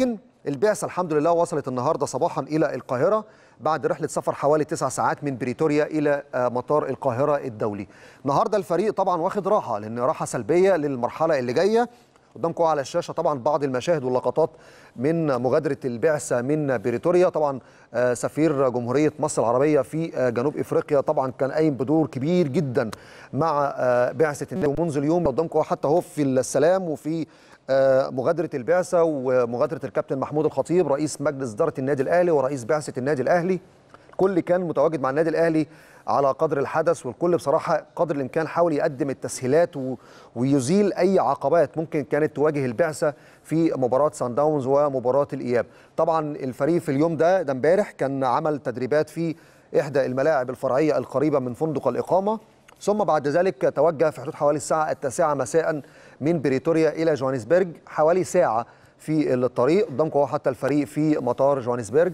لكن البعثة الحمد لله وصلت النهاردة صباحا إلى القاهرة بعد رحلة سفر حوالي تسع ساعات من بريتوريا إلى آه، مطار القاهرة الدولي النهاردة الفريق طبعا واخد راحة لأن راحة سلبية للمرحلة اللي جاية قدامكم على الشاشة طبعا بعض المشاهد واللقطات من مغادرة البعثة من بريتوريا طبعا آه، سفير جمهورية مصر العربية في آه، جنوب إفريقيا طبعا كان قايم بدور كبير جدا مع بعثة النادي ومنذ اليوم قدامكم حتى هو في السلام وفي آه، مغادره البعثه ومغادره الكابتن محمود الخطيب رئيس مجلس اداره النادي الاهلي ورئيس بعثه النادي الاهلي الكل كان متواجد مع النادي الاهلي على قدر الحدث والكل بصراحه قدر الامكان حاول يقدم التسهيلات ويزيل اي عقبات ممكن كانت تواجه البعثه في مباراه سان داونز ومباراه الاياب طبعا الفريق في اليوم ده ده امبارح كان عمل تدريبات في احدى الملاعب الفرعيه القريبه من فندق الاقامه ثم بعد ذلك توجه في حدود حوالي الساعة التاسعة مساء من بريتوريا إلى جوهانسبرج حوالي ساعة في الطريق ضم قواه حتى الفريق في مطار جوهانسبرج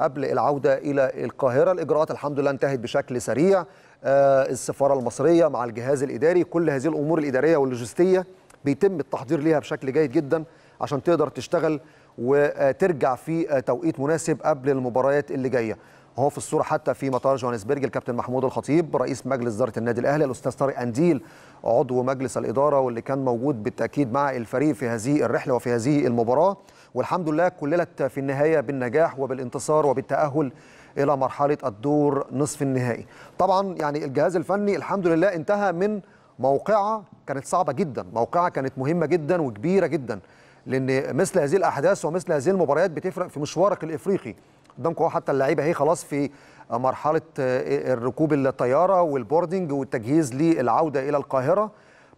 قبل العودة إلى القاهرة الإجراءات الحمد لله انتهت بشكل سريع آه، السفارة المصرية مع الجهاز الإداري كل هذه الأمور الإدارية واللوجستية بيتم التحضير ليها بشكل جيد جدا عشان تقدر تشتغل وترجع في توقيت مناسب قبل المباريات اللي جايه هو في الصوره حتى في مطار جوهانسبرج الكابتن محمود الخطيب رئيس مجلس اداره النادي الاهلي الاستاذ طارق انديل عضو مجلس الاداره واللي كان موجود بالتاكيد مع الفريق في هذه الرحله وفي هذه المباراه والحمد لله كللت في النهايه بالنجاح وبالانتصار وبالتاهل الى مرحله الدور نصف النهائي طبعا يعني الجهاز الفني الحمد لله انتهى من موقعه كانت صعبه جدا موقعه كانت مهمه جدا وكبيره جدا لان مثل هذه الاحداث ومثل هذه المباريات بتفرق في مشوارك الافريقي قدامكم حتى اللعيبه اهي خلاص في مرحله آه، آه، الركوب الطياره والبوردنج والتجهيز للعوده الى القاهره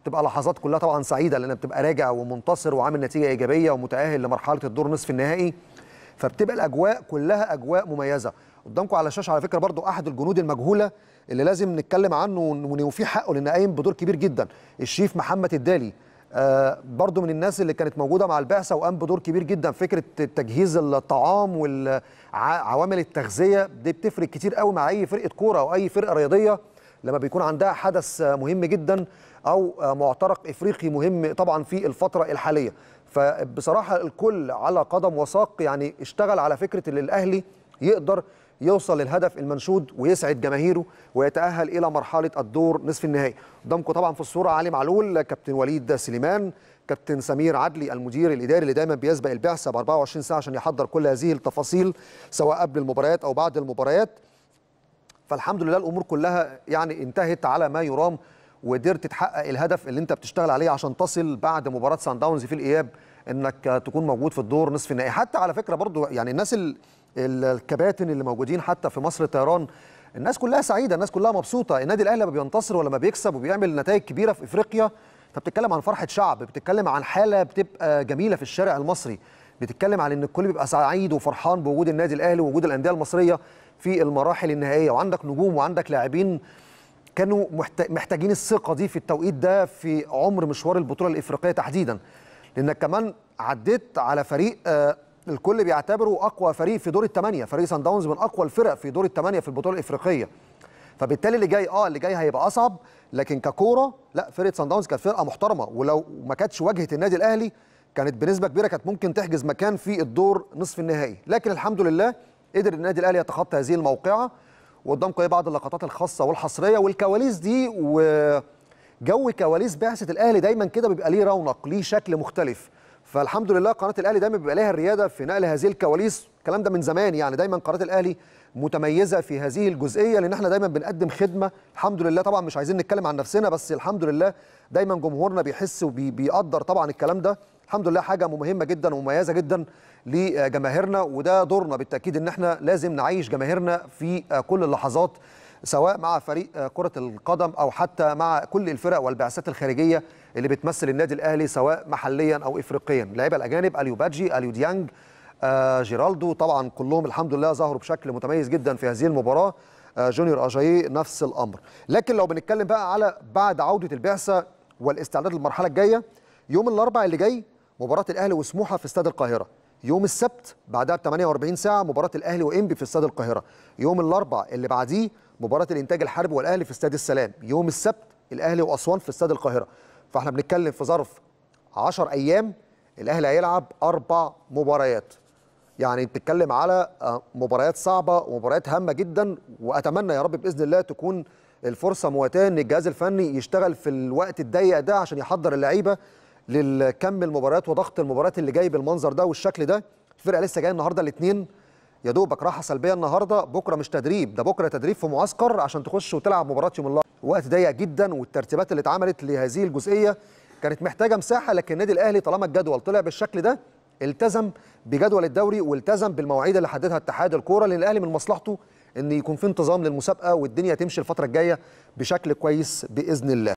بتبقى لحظات كلها طبعا سعيده لانك بتبقى راجع ومنتصر وعامل نتيجه ايجابيه ومتاهل لمرحله الدور نصف النهائي فبتبقى الاجواء كلها اجواء مميزه قدامكم على الشاشه على فكره برضو احد الجنود المجهوله اللي لازم نتكلم عنه ونوفيه حقه لان قايم بدور كبير جدا الشيف محمد الدالي آه، برضو من الناس اللي كانت موجوده مع البعثه وقام بدور كبير جدا فكره تجهيز الطعام وعوامل التغذيه دي بتفرق كتير قوي مع اي فرقه كوره او اي فرقه رياضيه لما بيكون عندها حدث مهم جدا او معترك افريقي مهم طبعا في الفتره الحاليه فبصراحه الكل على قدم وساق يعني اشتغل على فكره اللي الاهلي يقدر يوصل للهدف المنشود ويسعد جماهيره ويتاهل الى مرحله الدور نصف النهائي قدامكم طبعا في الصوره علي معلول كابتن وليد سليمان كابتن سمير عدلي المدير الاداري اللي دايما بيسبق البعثه ب 24 ساعه عشان يحضر كل هذه التفاصيل سواء قبل المباريات او بعد المباريات فالحمد لله الامور كلها يعني انتهت على ما يرام وقدرت تحقق الهدف اللي انت بتشتغل عليه عشان تصل بعد مباراه سان داونز في الاياب انك تكون موجود في الدور نصف النهائي حتى على فكره برضو يعني الناس اللي الكباتن اللي موجودين حتى في مصر طيران الناس كلها سعيده الناس كلها مبسوطه النادي الاهلي لما بينتصر ولما بيكسب وبيعمل نتائج كبيره في افريقيا انت بتتكلم عن فرحه شعب بتتكلم عن حاله بتبقى جميله في الشارع المصري بتتكلم عن ان الكل بيبقى سعيد وفرحان بوجود النادي الاهلي ووجود الانديه المصريه في المراحل النهائيه وعندك نجوم وعندك لاعبين كانوا محتاجين الثقه دي في التوقيت ده في عمر مشوار البطوله الافريقيه تحديدا لانك كمان عديت على فريق آه، الكل بيعتبره اقوى فريق في دور الثمانيه فريق سان داونز من اقوى الفرق في دور الثمانيه في البطوله الافريقيه فبالتالي اللي جاي اه اللي جاي هيبقى اصعب لكن ككوره لا فرقه سان داونز كانت فرقه محترمه ولو ما كانتش واجهه النادي الاهلي كانت بنسبه كبيره كانت ممكن تحجز مكان في الدور نصف النهائي لكن الحمد لله قدر النادي الاهلي يتخطى هذه الموقعه وقدامكم ايه بعض اللقطات الخاصه والحصريه والكواليس دي وجو كواليس بعثه الاهلي دايما كده بيبقى ليه رونق ليه شكل مختلف فالحمد لله قناه الاهلي دايما بيبقى لها الرياده في نقل هذه الكواليس الكلام ده من زمان يعني دايما قناه الاهلي متميزه في هذه الجزئيه لان احنا دايما بنقدم خدمه الحمد لله طبعا مش عايزين نتكلم عن نفسنا بس الحمد لله دايما جمهورنا بيحس وبيقدر طبعا الكلام ده الحمد لله حاجه مهمه جدا ومميزه جدا لجماهيرنا وده دورنا بالتاكيد ان احنا لازم نعيش جماهيرنا في كل اللحظات سواء مع فريق كرة القدم أو حتى مع كل الفرق والبعثات الخارجية اللي بتمثل النادي الأهلي سواء محليا أو إفريقيا لعيبة الأجانب أليو بادجي أليو ديانج آه، جيرالدو طبعا كلهم الحمد لله ظهروا بشكل متميز جدا في هذه المباراة آه، جونيور أجاييه نفس الأمر لكن لو بنتكلم بقى على بعد عودة البعثة والاستعداد للمرحلة الجاية يوم الأربع اللي جاي مباراة الأهلي وسموحة في استاد القاهرة يوم السبت بعدها ب 48 ساعه مباراه الاهلي وانبي في استاد القاهره يوم الاربعاء اللي بعديه مباراه الانتاج الحربي والاهلي في استاد السلام يوم السبت الاهلي واسوان في استاد القاهره فاحنا بنتكلم في ظرف 10 ايام الاهلي هيلعب اربع مباريات يعني بتتكلم على آه، مباريات صعبه ومباريات هامه جدا واتمنى يا رب باذن الله تكون الفرصه مواتاه ان الجهاز الفني يشتغل في الوقت الضيق ده عشان يحضر اللعيبه للكم المباريات وضغط المباريات اللي جاي بالمنظر ده والشكل ده الفرقه لسه جايه النهارده الاثنين يا دوبك راحه سلبيه النهارده بكره مش تدريب ده بكره تدريب في معسكر عشان تخش وتلعب مباراه يوم الله وقت ضيق جدا والترتيبات اللي اتعملت لهذه الجزئيه كانت محتاجه مساحه لكن النادي الاهلي طالما الجدول طلع بالشكل ده التزم بجدول الدوري والتزم بالمواعيد اللي حددها اتحاد الكوره لان الاهلي من مصلحته ان يكون في انتظام للمسابقه والدنيا تمشي الفتره الجايه بشكل كويس باذن الله